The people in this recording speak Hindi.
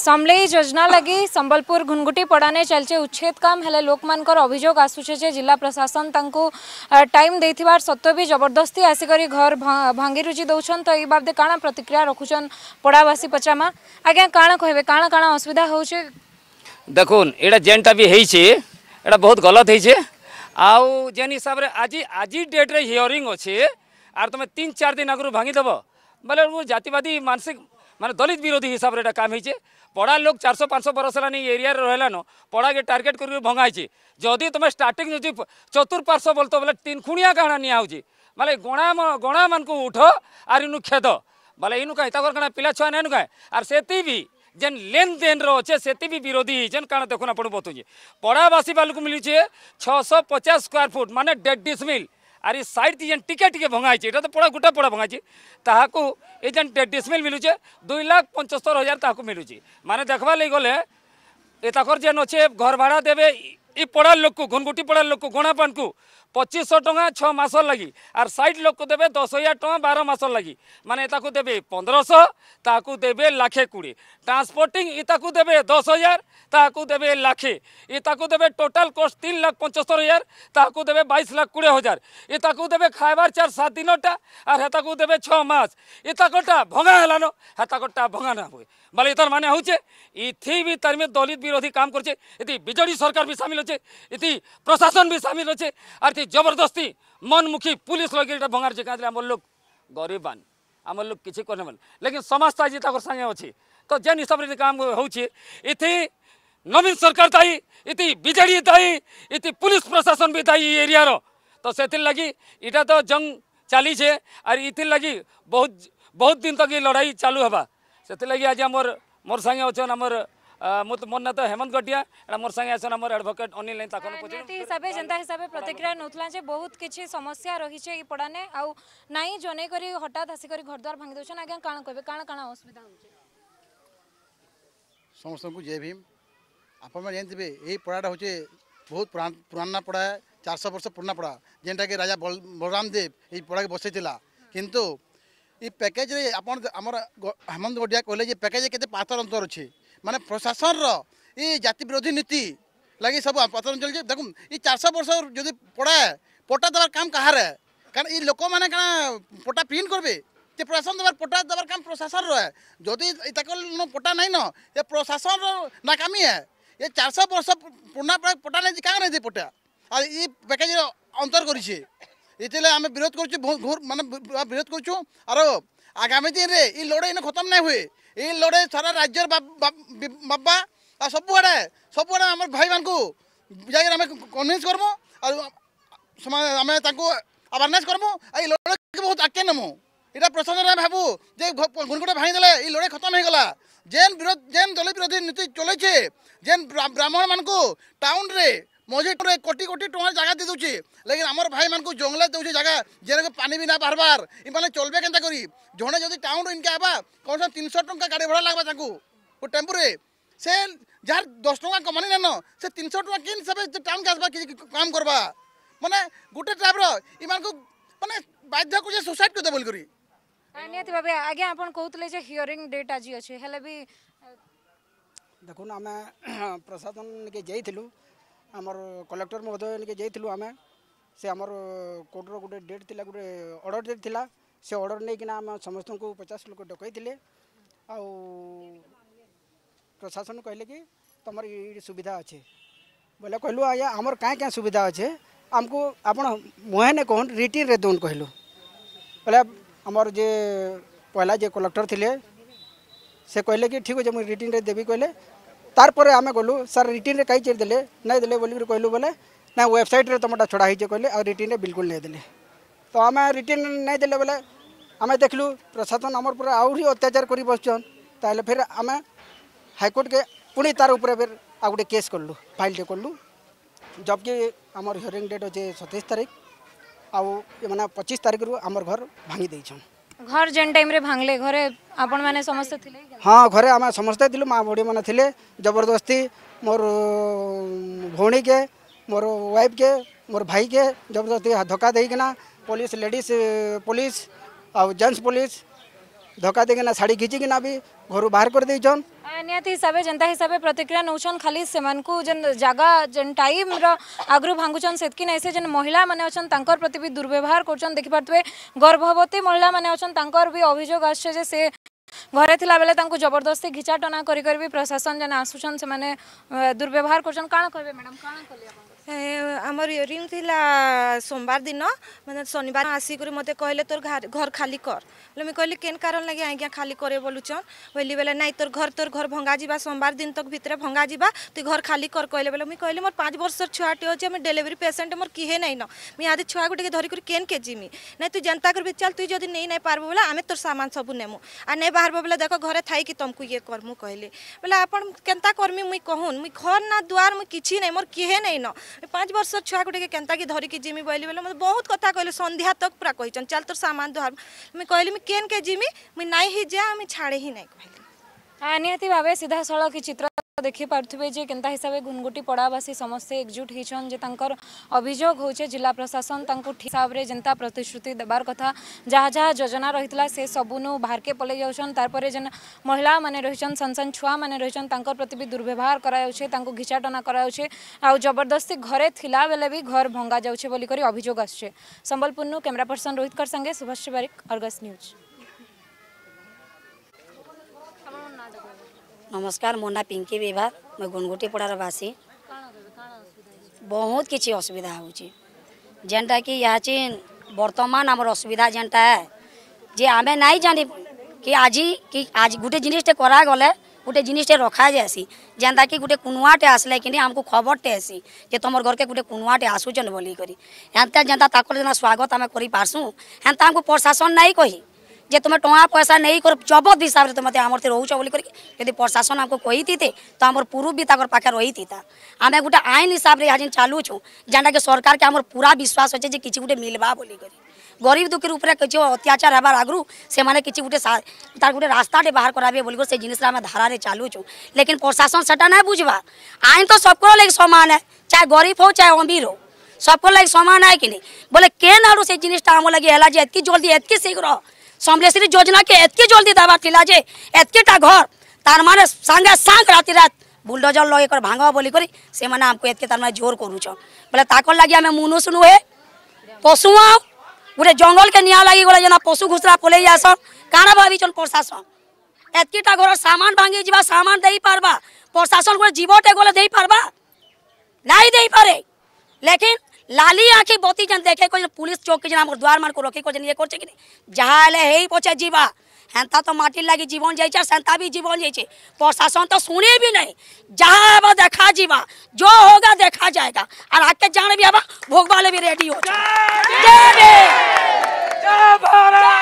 સમલેઈ યોજના લગી સંબલપુર ઘુનગુટી પડાને ચાલશે ઉચ્છેદ કામ હેલે લોકમાનકર અભિયોગ આસુછે જે જિલ્લા પ્રશાસન તાંકુ ટાઈમ દેઇથિબાર સત્વે બી જબરદસ્તી આસિકરી ઘર ભાંગી રૂચી દઉછન તો એ બાબતે કાણા પ્રતિક્રિયા રખુછન પડાવાસી પચામાં આજ્ઞા કાણા કહેવે કાણા કાણા અસુવિધા હોઉછે দেখুন এটা যেনটা বি হয়েছে এটা বহুত গলত হয়েছে আউ যেন হিসাবে আজি আজি ডেট্রে হিয়রিং অছে আর তুমি তিন চার দিন আগর ভাঙি দেব বলে জাতিবাদী মানসিক মানে দলিত বিরোধী হিসাবে এটা কাম হয়েছে পড়া লোক চারশো পাঁচশো বরস হল এই এরিয়ার রহলান পড়াকে টার্গেট করি ভঙ্গা হয়েছে যদি তুমি স্টার্টিং যদি চতুর্পার্শ্ব বলত বলে তিন খুঁড়িয়া কাহা নিয়া হচ্ছে মানে গোড়া গোড়া মানুষ উঠ আর ইনু খেদ বলে ইনু কে তাকর কেন পিলা ছুয়া নেন কে আর সেতি বি যে লেন দেনর অছে সেতি বি বিরোধী হয়েছেন কারণ দেখুন আপনার বতুছে পড়াবাসী বালু মিলুছে ছশো পচাশ স্কোয়ার ফুট মানে দেড় ডিসমিল আর এই সাইড দিয়ে যেন টিকে টিকে ভঙা হয়েছে এটা তো পড়া গোটা পড়া ভঙা হয়েছে তাহাকু এই যে ডিসমিল মিলুছে দুই লাখ পঞ্চস্তর হাজার তাহলে মিলুছে মানে দেখবার লাগি গলে এ তাকর যে অছে ঘর ভাড়া দেবে ଇ ପଡ଼ାର ଲୋକକୁ ଘନଗୁଟି ପଡ଼ାର ଲୋକକୁ ଗଣାପାନକୁ ପଚିଶଶହ ଟଙ୍କା ଛଅ ମାସ ଲାଗି ଆର୍ ସାଇଟ୍ ଲୋକ ଦେବେ ଦଶ ହଜାର ଟଙ୍କା ବାର ମାସ ଲାଗି ମାନେ ତାକୁ ଦେବେ ପନ୍ଦରଶହ ତାକୁ ଦେବେ ଲାକ୍ଷେ କୋଡ଼ିଏ ଟ୍ରାନ୍ସପୋର୍ଟିଂ ଇ ତାକୁ ଦେବେ ଦଶ ହଜାର ତାକୁ ଦେବେ ଲାକ୍ଷେ ଇ ତାକୁ ଦେବେ ଟୋଟାଲ୍ କୋଷ୍ଟ ତିନ ଲାଖ ପଞ୍ଚସ୍ତର ହଜାର ତାକୁ ଦେବେ ବାଇଶ ଲାଖ କୋଡ଼ିଏ ହଜାର ଇ ତାକୁ ଦେବେ ଖାଇବାର ଚାର ସାତ ଦିନଟା ଆର୍ ହେତାକୁ ଦେବେ ଛଅ ମାସ ଇ ତାକଟା ଭଙ୍ଗା ହେଲାନ ହେତାକଟା ଭଙ୍ଗା ନା ହୁଏ ବୋଲେ ତାର ମାନେ ହଉଛେ ଇଥି ବି ତାର ଦଲିତ ବିରୋଧୀ କାମ କରୁଛେ ଏଠି ବିଜେଡ଼ି ସରକାର ବି ସାମିଲ ଅଛି আছে ইতি প্রশাসন বি সামিল আছে আর এটি জবরদস্তি मनमुखी পুলিশ লগে এটা ভঙারছে কাঁদলে আমার লোক গরিবান আমার লোক কিছু করে নেবেন লেকিন সমাজটা আজ তাঁর সাংে অছে তো যেন হিসাবে কাম হচ্ছে ইতি নবীন সরকার দায়ী ইতি বিজেডি দায়ী ইতি পুলিশ প্রশাসন বি দায়ী এরিয়ার তো সেগি এটা তো জং চালিছে আর ইগি বহুত বহুত দিন তক লড়াই চালু হবা সেগি আজ আমার মোর সাংে অছন আমার मुत मोर नेता हेमंत गटिया एटा मोर संगे आसन मोर एडवोकेट अनिल नै ताकन हाँ, पछिन हिसाबे जनता हिसाबे प्रतिक्रिया नथला जे बहुत किछि समस्या रही छे ई पडाने आउ नाही जने करी हटात आसी करी घर द्वार भांगी दोछन आगे काण कहबे काण काण असुविधा होछे समस्त को जय भीम आपण मन जानते यही पड़ाटा होचे बहुत पुराना पड़ा है चार सौ वर्ष पुराना पड़ा जेनटा कि राजा बलराम देव ये पड़ा के बसई किंतु ये पैकेज रे हेमंत गोडिया कहले पैकेज के पातर अंतर अच्छे ମାନେ ପ୍ରଶାସନର ଇ ଜାତି ବିରୋଧୀ ନୀତି ଲାଗି ସବୁ ପତନ ଚାଲିଛି ଦେଖୁନ୍ ଇ ଚାରିଶହ ବର୍ଷ ଯଦି ପଡ଼େ ପଟା ଦେବାର କାମ କାହାର କାରଣ ଇ ଲୋକମାନେ କାଣା ପଟା ପିନ୍ କରିବେ তে প্রশাসন দেবার পটা দেবার কাম প্রশাসন রয়ে যদি তাকে পটা নাই ন এ প্রশাসন নাকামি হ্যাঁ এ চারশো বর্ষ পুরোনা পটা নাই কাঁ নাই পটা আর ই প্যাকেজ অন্তর করেছে এতে আমি বিরোধ করছি ঘোর মানে বিরোধ করছু আর আগামী দিনে এই লড়াই ইনে খতম না হুয়ে এই লড়াই সারা রাজ্যের বাবা আর সবুড়ে সবুড়ে আমার ভাই মানুষ যাই আমি কনভিন্স করমু আর আমি তাঁকু আওয়ারনেস করমু এই লড়াইকে বহুত আগে নেমু এটা প্রশাসন ভাবু যে গুণগুটে ভাঙিদেলে এই লড়াই খতম হয়ে গলা যেন বিরোধ যেন দলিত বিরোধী নীতি চলেছে যেন ব্রাহ্মণ মানুষ টাউনরে ମଝିରେ କୋଟି କୋଟି ଟଙ୍କାର ଜାଗା ଦେଇ ଦେଉଛି ଲେକିନ ଆମର ଭାଇମାନଙ୍କୁ ଜଙ୍ଗଲ ଦେଉଛି ଜାଗା ଯେନକେ ପାନି ବି ନା ବାହାରବାର ଏମାନେ ଚଲବେ କେନ୍ତା କରି ଜଣେ ଯଦି ଟାଉନରୁ ଇନକେ ହେବା କମ୍ ସେ କମ୍ ତିନିଶହ ଟଙ୍କା ଗାଡ଼ି ଭଡ଼ା ଲାଗ୍ବା ତାଙ୍କୁ ଗୋଟେ ଟେମ୍ପୁରେ ସେ ଯାହାର ଦଶ ଟଙ୍କା କମାନି ନେନ ସେ ତିନିଶହ ଟଙ୍କା କିନ୍ ସେ ଟାଉନକେ ଆସବା କିଛି କାମ କରବା ମାନେ ଗୋଟେ ଟାଇପ୍ର ଏମାନଙ୍କୁ ମାନେ ବାଧ୍ୟ କରୁଛେ ସୁସାଇଡ଼ କରିଦେ ବୋଲିକରି ନିହାତି ଭାବେ ଆଜ୍ଞା ଆପଣ କହୁଥିଲେ ଯେ ହିୟରିଂ ଡେଟ୍ ଆଜି ଅଛି ହେଲେ ବି ଦେଖୁନ୍ ଆମେ ପ୍ରଶାସନକେ ଯାଇଥିଲୁ ଆମର କଲେକ୍ଟର ମହୋଦୟ ନିକେ ଯାଇଥିଲୁ ଆମେ ସେ ଆମର କୋର୍ଟର ଗୋଟେ ଡେଟ୍ ଥିଲା ଗୋଟେ ଅର୍ଡ଼ର ଡେଟ୍ ଥିଲା ସେ ଅର୍ଡ଼ର ନେଇକିନା ଆମେ ସମସ୍ତଙ୍କୁ ପଚାଶ ଲୋକ ଡକାଇଥିଲେ ଆଉ ପ୍ରଶାସନ କହିଲେ କି ତମର ଏଇଠି ସୁବିଧା ଅଛି ବୋଲେ କହିଲୁ ଆଜ୍ଞା ଆମର କାଁ କାଁ ସୁବିଧା ଅଛେ ଆମକୁ ଆପଣ ମୁହେଁନେ କହୁନ୍ ରିଟିନ୍ରେ ଦଉନ୍ କହିଲୁ ବୋଲେ ଆମର ଯେ ପହିଲା ଯେ କଲେକ୍ଟର ଥିଲେ ସେ କହିଲେ କି ଠିକ୍ ଅଛି ମୁଁ ରିଟିନ୍ରେ ଦେବି କହିଲେ ତାର୍ପରେ ଆମେ ଗଲୁ ସାର୍ ରିଟିନ୍ରେ କାହିଁ ଚେରି ଦେଲେ ନାଇଁ ଦେଲେ ବୋଲିକରି କହିଲୁ ବୋଲେ ନା ୱେବସାଇଟ୍ରେ ତମଟା ଛଡ଼ା ହେଇଛେ କହିଲେ ଆଉ ରିଟିନ୍ରେ ବିଲକୁଲ ନାଇଁ ଦେଲେ ତ ଆମେ ରିଟିନ୍ ନାଇଁ ଦେଲେ ବୋଲେ ଆମେ ଦେଖିଲୁ ପ୍ରଶାସନ ଆମର ଉପରେ ଆହୁରି ଅତ୍ୟାଚାର କରି ବସୁଛନ୍ ତାହେଲେ ଫେର୍ ଆମେ ହାଇକୋର୍ଟକେ ପୁଣି ତାର ଉପରେ ଫେର୍ ଆଉ ଗୋଟେ କେସ୍ କଲୁ ଫାଇଲ୍ଟେ କଲୁ ଜବ୍କି ଆମର ହିୟରିଂ ଡେଟ୍ ଅଛେ ସତେଇଶ ତାରିଖ ଆଉ ଏମାନେ ପଚିଶ ତାରିଖରୁ ଆମର ଘର ଭାଙ୍ଗି ଦେଇଛନ୍ ঘর যেন টাইমে ভাঙলে ঘরে আপন মানে সমস্ত থিলে হ্যাঁ ঘরে আমি সমস্তে থিলু মা বুড়ি মানে থিলে জবরদস্তি মোর ভৌণী কে मोर वाइफ के मोर भाई के जबरदस्ती धोखा देकना पुलिस लेडीज पुलिस और जेंट्स पुलिस धक्का दे शाढ़ी घिचिकिना भी घर बाहर कर दीजन हिसाब से जनता हिसाब से प्रतिक्रिया नौन खाली से जन जगह जन टाइम रगू भांगुन से नहीं से जन महिला मैंने प्रति भी दुर्व्यवहार कर देखिपे गर्भवती महिला मैंने भी अभोग आसे से घरे बेले जबरदस्ती घिचाटना कर प्रशासन जन आसुच्छे दुर्व्यवहार कर मैडम कह আমার ଇୟରିଂ ଥିଲା ସୋମବାର ଦିନ ମାନେ ଶନିବାର ଆସିକରି ମୋତେ କହିଲେ ତୋର ଘର ଖାଲି କର ବୋଲେ ମୁଇଁ କହିଲି କେନ୍ କାରଣ ଲାଗି ଆଜ୍ଞା ଖାଲି କରେ ବୋଲୁଛନ୍ ବୋଇଲି ବୋଲେ ନାଇଁ ତୋର ଘର ତୋର ଘର ଭଙ୍ଗାଯିବା ଯିବା ସୋମବାର ଦିନ ତକ ଭିତରେ ଭଙ୍ଗା ଯିବା ତୁଇ ଘର ଖାଲି କର କହିଲେ ବୋଲେ ମୁଇଁ କହିଲି ମୋର ପାଞ୍ଚ ବର୍ଷର ଛୁଆଟି ଅଛି ଆମେ ଡେଲିଭରି ପେସେଣ୍ଟ ମୋର କିହେ ନାଇଁନ ମୁଇଁ ଆଦି ଛୁଆକୁ ଟିକେ ଧରିକରି କେନ୍ କେ ଯିମି ନାଇଁ ତୁ ଯେନ୍ତା କରିବି ଚାଲ ତୁଇ ଯଦି ନେଇ ନାଇଁ ପାରବୁ ବୋଲେ ଆମେ ତୋର ସାମାନ ସବୁ ନେମୁ ଆର୍ ନାଇଁ ବାହାରବ ବୋଲେ ଦେଖ ଘରେ ଥାଇକି ତମକୁ ଇଏ କରମୁ କହିଲେ ବୋଲେ ଆପଣ କେନ୍ତା କର୍ମି ମୁଇଁ କହୁନ୍ ମୁଇଁ ଘର ନା ଦୁଆର ମୁଇଁ କିଛି ନାଇଁ ମୋର କିହେ ନାଇଁନ पाँच वर्ष छुआ को टे कि धरिकी जिमी बोल बोले मतलब बहुत कथ कहले सन्ध्या तक पूरा कही चल तोर सामान धर मुझे कहली मुझे केन के जिमी मुझे नाई ही जा छाड़े ही नहीं कहली हाँ निहती भाव सीधा सड़क चित्र देखिपे के हिसाब से घुनगुटी पड़ावासी समस्ते एकजुट होकर अभोग हो जिला प्रशासन ठीक हिसाब से जिनता प्रतिश्रुति देवार कथ जहाँ जहाँ योजना रही है से सबुन बाहर के पल जापर जेन महिला मैंने रही सन सन छुआ मैंने रही प्रति भी दुर्व्यवहार करीचाटना कराऊे आउ जबरदस्ती घर थी बेले भी घर भंगा जाऊे बोलिक अभियोग आसे कैमेरा पर्सन रोहित कर संगे सुभाष बारिक अरगस न्यूज नमस्कार मो ना पिंकी विभाग मैं गुनगुटी पड़ार बासी बहुत किसी असुविधा होटा कि यह चीन बर्तमान आम असुविधा जेनटा जे आम नहीं जान कि आज कि आज गोटे जिनिसटे करागले गोटे जिनिसटे रखा जासी जेनता कि गोटे कुनुआटे आसले कि आमको खबरटे आसी जे तुम घर के गोटे कुनुआटे आसुचन बोलिकी एंता जेनता स्वागत आम करसूँ प्रशासन नहीं कही जे तुम टा पैसा नहीं कर जबत हिसाब से तुम्हें आम रोच बोल करी प्रशासन आपको कही तो आम पूर्व भी पाखे रही आम गोटे आईन हिसाब से यहाँ जिन चलुचु जेनटा कि सरकार के पूरा विश्वास अच्छे कि किसी गोटे मिलवा बोल कर गरीब दुखी रूप से किसी अत्याचार हेबार आगू से कि गोटे तार गोटे रास्ता टे बाहर करेंगे बोल से जिन आम धारा चलुचु लेकिन प्रशासन से बुझा आईन तो सबको लगे सामान है चाहे गरीब हो चाहे अमीर हो सबको लगे सामान है कि नहीं बोले केन आड़ू से जिनटा आम लगे है जल्दी एतक शीघ्र ସମଲେଶ୍ୱରୀ ଯୋଜନାକେ ଏତ୍କି ଜଲ୍ଦି ଦେବାର ଥିଲା ଯେ ଏତ୍କିଟା ଘର ତାର ମାନେ ସାଙ୍ଗେ ସାଙ୍ଗ ରାତି ରାତ ବୁଲଡୋଜର ଲଗେଇକରି ଭାଙ୍ଗ ବୋଲିକରି ସେମାନେ ଆମକୁ ଏତ୍କି ତାର ମାନେ ଜୋର କରୁଛନ୍ ବୋଲେ ତାକର ଲାଗି ଆମେ ମୁନୁ ଶୁନୁ ହେ ପଶୁ ଆଉ ଗୋଟେ ଜଙ୍ଗଲକେ ନିଆଁ ଲାଗିଗଲେ ଯେନା ପଶୁ ଘୁଷରା ପଲେଇ ଆସନ୍ କାଣା ଭାବିଛନ୍ ପ୍ରଶାସନ ଏତ୍କିଟା ଘର ସାମାନ ଭାଙ୍ଗି ଯିବା ସାମାନ ଦେଇପାରବା ପ୍ରଶାସନ ଗୋଟେ ଜୀବଟେ ଗଲେ ଦେଇପାରବା ନାଇଁ ଦେଇପାରେ ଲେକିନ୍ लाली आखि बती जन देखे कोई पुलिस चौक के जना द्वार मान को रोके को जन ये करछे कि जहां ले हेई पछे जीवा हेंता तो माटी लगी जीवन जाइ छे सेंता भी जीवन जाइ छे प्रशासन तो सुने भी नहीं जहां अब देखा जीवा जो होगा देखा जाएगा और आके जान भी अब भोगवा ले भी रेडी हो जय जय भारत